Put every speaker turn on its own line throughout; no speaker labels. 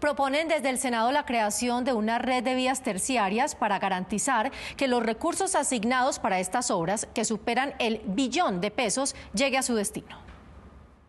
Proponen desde el Senado la creación de una red de vías terciarias para garantizar que los recursos asignados para estas obras, que superan el billón de pesos, llegue a su destino.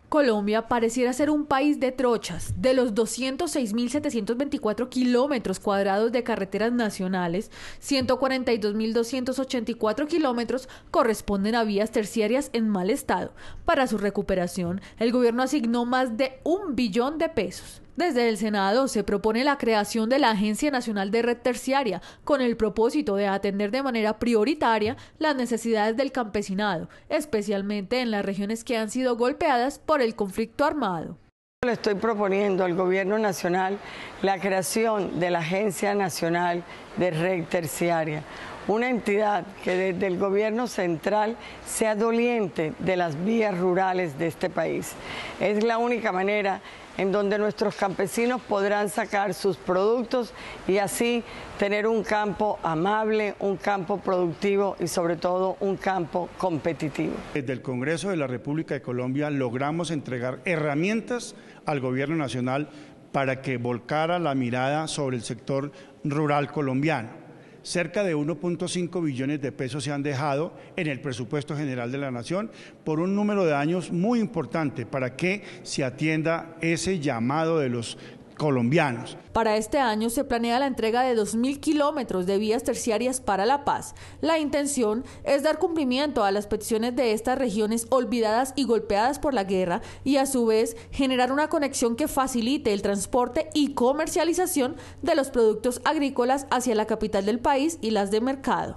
Colombia pareciera ser un país de trochas. De los 206.724 kilómetros cuadrados de carreteras nacionales, 142.284 kilómetros corresponden a vías terciarias en mal estado. Para su recuperación, el gobierno asignó más de un billón de pesos. Desde el Senado se propone la creación de la Agencia Nacional de Red Terciaria con el propósito de atender de manera prioritaria las necesidades del campesinado, especialmente en las regiones que han sido golpeadas por el conflicto armado.
Le estoy proponiendo al Gobierno Nacional la creación de la Agencia Nacional de Red Terciaria una entidad que desde el gobierno central sea doliente de las vías rurales de este país. Es la única manera en donde nuestros campesinos podrán sacar sus productos y así tener un campo amable, un campo productivo y sobre todo un campo competitivo. Desde el Congreso de la República de
Colombia logramos entregar herramientas al Gobierno Nacional para que volcara la mirada sobre el sector rural colombiano cerca de 1.5 billones de pesos se han dejado en el presupuesto general de la Nación por un número de años muy importante para que se atienda ese llamado de los colombianos.
Para este año se planea la entrega de 2.000 kilómetros de vías terciarias para la paz. La intención es dar cumplimiento a las peticiones de estas regiones olvidadas y golpeadas por la guerra y a su vez generar una conexión que facilite el transporte y comercialización de los productos agrícolas hacia la capital del país y las de mercado.